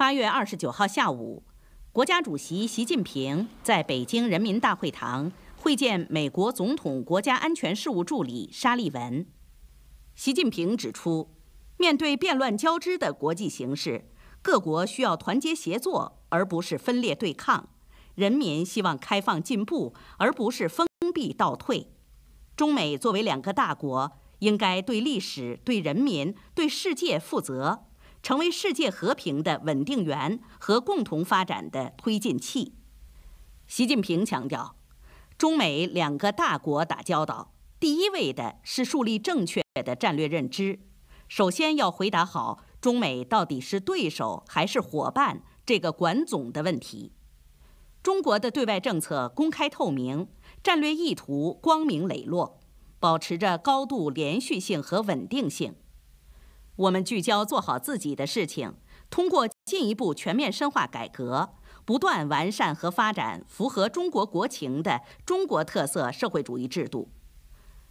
八月二十九号下午，国家主席习近平在北京人民大会堂会见美国总统国家安全事务助理沙利文。习近平指出，面对变乱交织的国际形势，各国需要团结协作，而不是分裂对抗；人民希望开放进步，而不是封闭倒退。中美作为两个大国，应该对历史、对人民、对世界负责。成为世界和平的稳定源和共同发展的推进器。习近平强调，中美两个大国打交道，第一位的是树立正确的战略认知。首先要回答好中美到底是对手还是伙伴这个管总的问题。中国的对外政策公开透明，战略意图光明磊落，保持着高度连续性和稳定性。我们聚焦做好自己的事情，通过进一步全面深化改革，不断完善和发展符合中国国情的中国特色社会主义制度。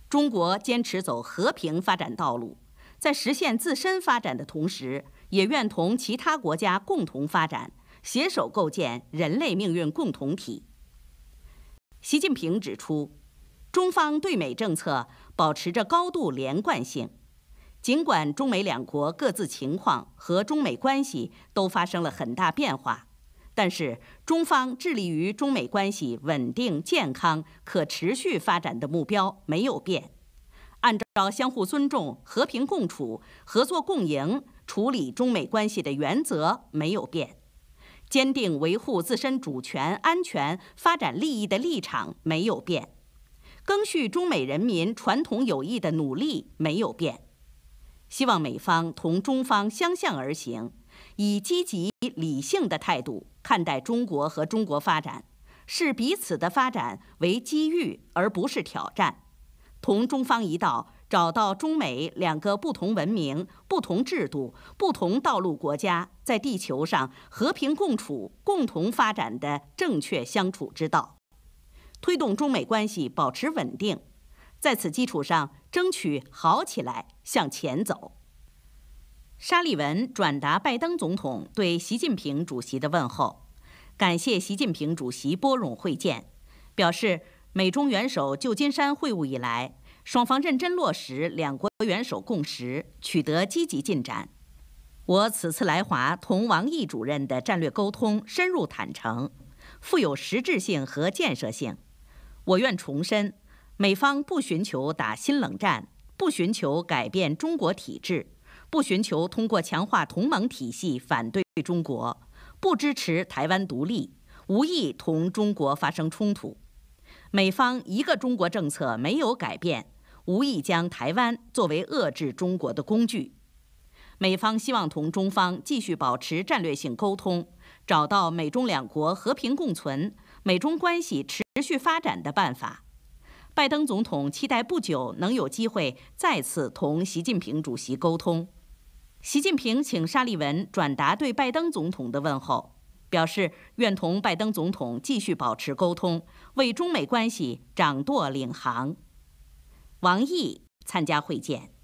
中国坚持走和平发展道路，在实现自身发展的同时，也愿同其他国家共同发展，携手构建人类命运共同体。习近平指出，中方对美政策保持着高度连贯性。尽管中美两国各自情况和中美关系都发生了很大变化，但是中方致力于中美关系稳定、健康、可持续发展的目标没有变。按照相互尊重、和平共处、合作共赢处理中美关系的原则没有变。坚定维护自身主权、安全、发展利益的立场没有变。赓续中美人民传统友谊的努力没有变。希望美方同中方相向而行，以积极理性的态度看待中国和中国发展，视彼此的发展为机遇而不是挑战，同中方一道找到中美两个不同文明、不同制度、不同道路国家在地球上和平共处、共同发展的正确相处之道，推动中美关系保持稳定。在此基础上，争取好起来，向前走。沙利文转达拜登总统对习近平主席的问候，感谢习近平主席拨冗会见，表示美中元首旧金山会晤以来，双方认真落实两国元首共识，取得积极进展。我此次来华同王毅主任的战略沟通深入坦诚，富有实质性和建设性。我愿重申。美方不寻求打新冷战，不寻求改变中国体制，不寻求通过强化同盟体系反对中国，不支持台湾独立，无意同中国发生冲突。美方一个中国政策没有改变，无意将台湾作为遏制中国的工具。美方希望同中方继续保持战略性沟通，找到美中两国和平共存、美中关系持续发展的办法。拜登总统期待不久能有机会再次同习近平主席沟通。习近平请沙利文转达对拜登总统的问候，表示愿同拜登总统继续保持沟通，为中美关系掌舵领航。王毅参加会见。